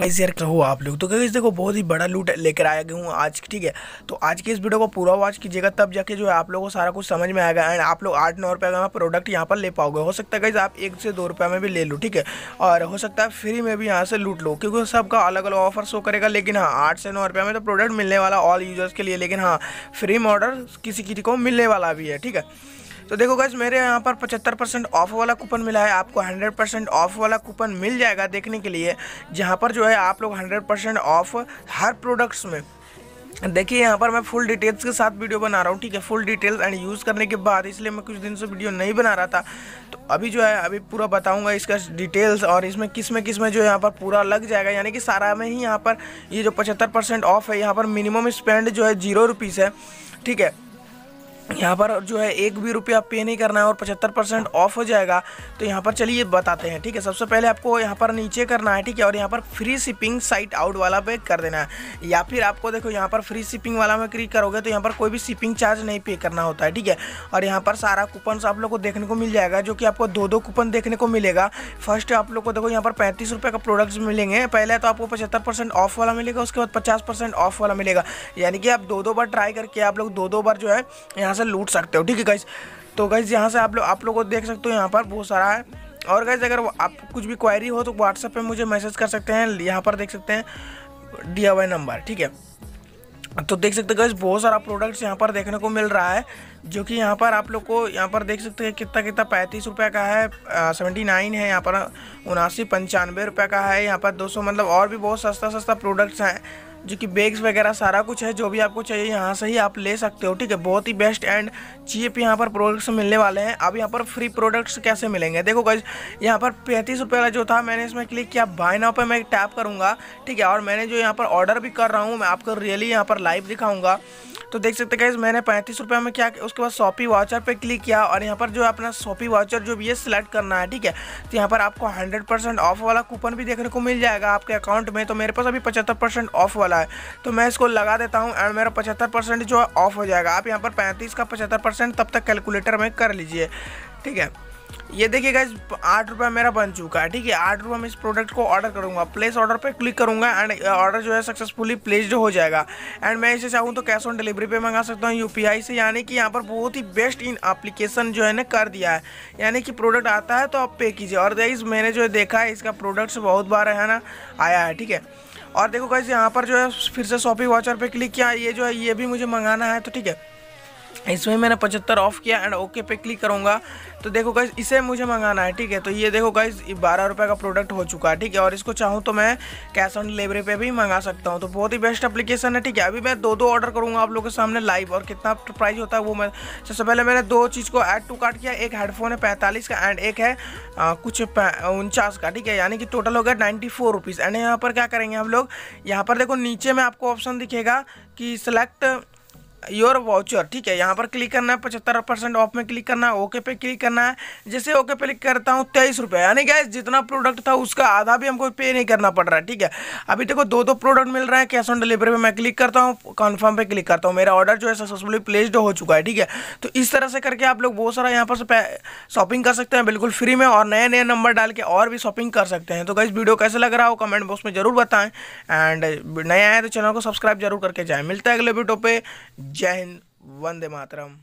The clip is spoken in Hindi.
गाइस यार कहो आप लोग तो गाइस देखो बहुत ही बड़ा लूट लेकर आया गया हूँ आज ठीक है तो आज की इस वीडियो को पूरा वॉच कीजिएगा तब जाके जो है आप लोगों को सारा कुछ समझ में आएगा एंड आप लोग आठ नौ रुपये का प्रोडक्ट यहाँ पर ले पाओगे हो सकता है गाइस आप एक से दो रुपये में भी ले लो ठीक है और हो सकता है फ्री में भी यहाँ से लूट लो क्योंकि सबका अलग अलग ऑफर शो करेगा लेकिन हाँ आठ से नौ रुपये में तो प्रोडक्ट मिलने वाला ऑल यूजर्स के लिए लेकिन हाँ फ्री में ऑर्डर किसी किसी को मिलने वाला भी है ठीक है तो देखो गज मेरे यहाँ पर पचहत्तर परसेंट ऑफ वाला कूपन मिला है आपको हंड्रेड परसेंट ऑफ वाला कूपन मिल जाएगा देखने के लिए जहाँ पर जो है आप लोग हंड्रेड परसेंट ऑफ हर प्रोडक्ट्स में देखिए यहाँ पर मैं फुल डिटेल्स के साथ वीडियो बना रहा हूँ ठीक है फुल डिटेल्स एंड यूज़ करने के बाद इसलिए मैं कुछ दिन से वीडियो नहीं बना रहा था तो अभी जो है अभी पूरा बताऊँगा इसका डिटेल्स और इसमें किस में किस में जो यहाँ पर पूरा लग जाएगा यानी कि सारा में ही यहाँ पर ये यह जो पचहत्तर परसेंट ऑफ है यहाँ पर मिनिमम स्पेंड जो है जीरो रुपीज़ है ठीक है यहाँ पर जो है एक भी रुपया पे नहीं करना है और पचहत्तर परसेंट ऑफ हो जाएगा तो यहाँ पर चलिए बताते हैं ठीक है सबसे पहले आपको यहाँ पर नीचे करना है ठीक है और यहाँ पर फ्री शिपिंग साइट आउट वाला पे कर देना है या फिर आपको देखो यहाँ पर फ्री शिपिंग वाला में क्लिक करोगे तो यहाँ पर कोई भी शिपिंग चार्ज नहीं पे करना होता है ठीक है और यहाँ पर सारा कूपन आप लोग को देखने को मिल जाएगा जो कि आपको दो दो कूपन देखने को मिलेगा फर्स्ट आप लोग को देखो यहाँ पर पैंतीस रुपये का प्रोडक्ट्स मिलेंगे पहले तो आपको पचहत्तर ऑफ वाला मिलेगा उसके बाद पचास ऑफ वाला मिलेगा यानी कि आप दो दो बार ट्राई करके आप लोग दो दो बार जो है यहाँ यहाँ से लूट सकते हो ठीक है गाइज तो गाइज यहाँ से आप लोग आप लोगों को देख सकते हो यहाँ पर बहुत सारा है और गाइज अगर आप कुछ भी क्वायरी हो तो व्हाट्सएप पर मुझे मैसेज कर सकते हैं यहाँ पर देख सकते हैं डी नंबर ठीक है तो देख सकते हो बहुत सारा प्रोडक्ट्स यहाँ पर देखने को मिल रहा है जो कि यहाँ पर आप लोग को यहाँ पर देख सकते हैं कितना कितना पैंतीस रुपये का है सेवेंटी नाइन है यहाँ पर उनासी पंचानवे रुपये का है यहाँ पर दो सौ मतलब और भी बहुत सस्ता सस्ता प्रोडक्ट्स हैं जो कि बैग्स वगैरह सारा कुछ है जो भी आपको चाहिए यहाँ से ही आप ले सकते हो ठीक है बहुत ही बेस्ट एंड चीप यहाँ पर प्रोडक्ट्स मिलने वाले हैं अब यहाँ पर फ्री प्रोडक्ट्स कैसे मिलेंगे देखो गज यहाँ पर पैंतीस रुपये का जो था मैंने इसमें क्लिक किया बाय नाउ पर मैं टैप करूँगा ठीक है और मैंने जो यहाँ पर ऑर्डर भी कर रहा हूँ मैं आपको रियली यहाँ पर लाइव दिखाऊँगा तो देख सकते हैं मैंने पैंतीस रुपये में क्या उसके बाद शॉपी वाचर पे क्लिक किया और यहाँ पर जो अपना शॉपी वाचर जो भी है सिलेक्ट करना है ठीक है तो यहाँ पर आपको हंड्रेड ऑफ वाला कूपन भी देखने को मिल जाएगा आपके अकाउंट में तो मेरे पास अभी पचहत्तर ऑफ वाला है तो मैं इसको लगा देता हूँ एंड मेरा पचहत्तर जो है ऑफ हो जाएगा आप यहाँ पर पैंतीस का पचहत्तर तब तक कैलकुलेटर में कर लीजिए ठीक है ये देखिए गाइज आठ रुपया मेरा बन चुका है ठीक है आठ रुपये में इस प्रोडक्ट को ऑर्डर करूँगा प्लेस ऑर्डर पे क्लिक करूँगा एंड ऑर्डर जो है सक्सेसफुली प्लेस्ड हो जाएगा एंड मैं इसे चाहूँ तो कैश ऑन डिलीवरी पे मंगा सकता हूँ यू से यानी कि यहाँ पर बहुत ही बेस्ट इन एप्लीकेशन जो है ना कर दिया है यानी कि प्रोडक्ट आता है तो आप पे कीजिए और गाइज मैंने जो देखा है इसका प्रोडक्ट्स बहुत बार है ना आया है ठीक है और देखो गाइज यहाँ पर जो है फिर से शॉपिंग वाचर पर क्लिक किया ये जो है ये भी मुझे मंगाना है तो ठीक है इसमें मैंने पचहत्तर ऑफ किया एंड ओके पे क्लिक करूँगा तो देखो गाइज इसे मुझे मंगाना है ठीक है तो ये देखो गाइज बारह रुपये का प्रोडक्ट हो चुका है ठीक है और इसको चाहूँ तो मैं कैश ऑन डिलीवरी पे भी मंगा सकता हूँ तो बहुत ही बेस्ट एप्लीकेशन है ठीक है अभी मैं दो दो ऑर्डर करूँगा आप लोगों के सामने लाइव और कितना प्राइस होता है वो मैं सबसे पहले मैंने दो चीज़ को ऐड टू कार्ट किया एक हेडफोन है पैंतालीस का एंड एक है आ, कुछ उनचास का ठीक है यानी कि टोटल हो गया नाइन्टी फोर रुपीज़ एंड यहाँ पर क्या करेंगे हम लोग यहाँ पर देखो नीचे में आपको ऑप्शन दिखेगा कि सेलेक्ट योर वाउचर ठीक है यहाँ पर क्लिक करना है पचहत्तर परसेंट ऑफ में क्लिक करना है ओके पे क्लिक करना है जैसे ओके पे क्लिक करता हूँ तेईस रुपये यानी गैस जितना प्रोडक्ट था उसका आधा भी हमको पे नहीं करना पड़ रहा है ठीक है अभी देखो दो दो प्रोडक्ट मिल रहा है कैश ऑन डिलीवरी पर मैं क्लिक करता हूँ कन्फर्म पे क्लिक करता हूँ मेरा ऑर्डर जो है सक्सेसफुली प्लेस्ड हो चुका है ठीक है तो इस तरह से करके आप लोग बहुत सारा यहाँ पर शॉपिंग कर सकते हैं बिल्कुल फ्री में और नए नए नंबर डाल के और भी शॉपिंग कर सकते हैं तो गाइज वीडियो कैसे लग रहा हो कमेंट बॉक्स में जरूर बताएं एंड नया आए तो चैनल को सब्सक्राइब जरूर करके जाएं मिलता है अगले वीडियो पे जय हिंद वंदे मातरम